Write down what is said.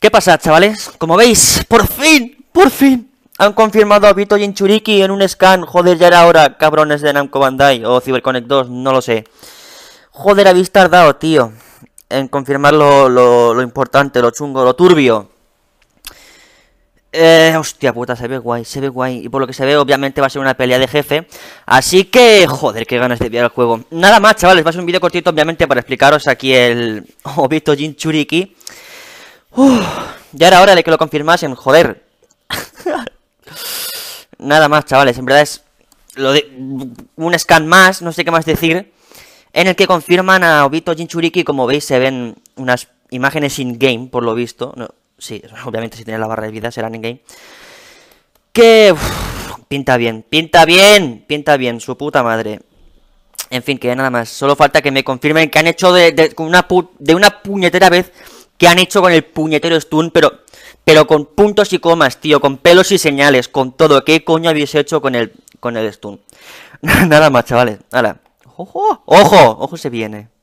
¿Qué pasa, chavales? Como veis, por fin, por fin Han confirmado a Vito Jinchuriki en un scan Joder, ya era hora, cabrones de Namco Bandai O CyberConnect 2, no lo sé Joder, habéis tardado, tío En confirmar lo, importante, lo chungo, lo turbio eh, hostia puta, se ve guay, se ve guay Y por lo que se ve, obviamente va a ser una pelea de jefe Así que, joder, qué ganas de ver el juego Nada más, chavales, va a ser un vídeo cortito Obviamente para explicaros aquí el Obito Jinchuriki ya era hora de que lo confirmasen, joder. Nada más, chavales. En verdad es lo de un scan más, no sé qué más decir. En el que confirman a Obito Jinchuriki. Como veis, se ven unas imágenes in-game, por lo visto. sí, obviamente si tiene la barra de vida serán in-game. Que... pinta bien, pinta bien, pinta bien, su puta madre. En fin, que nada más. Solo falta que me confirmen que han hecho una, de una puñetera vez que han hecho con el puñetero stun, pero, pero con puntos y comas, tío, con pelos y señales, con todo. ¿Qué coño habéis hecho con el, con el stun? Nada más, chavales. nada ojo, ojo, ojo se viene.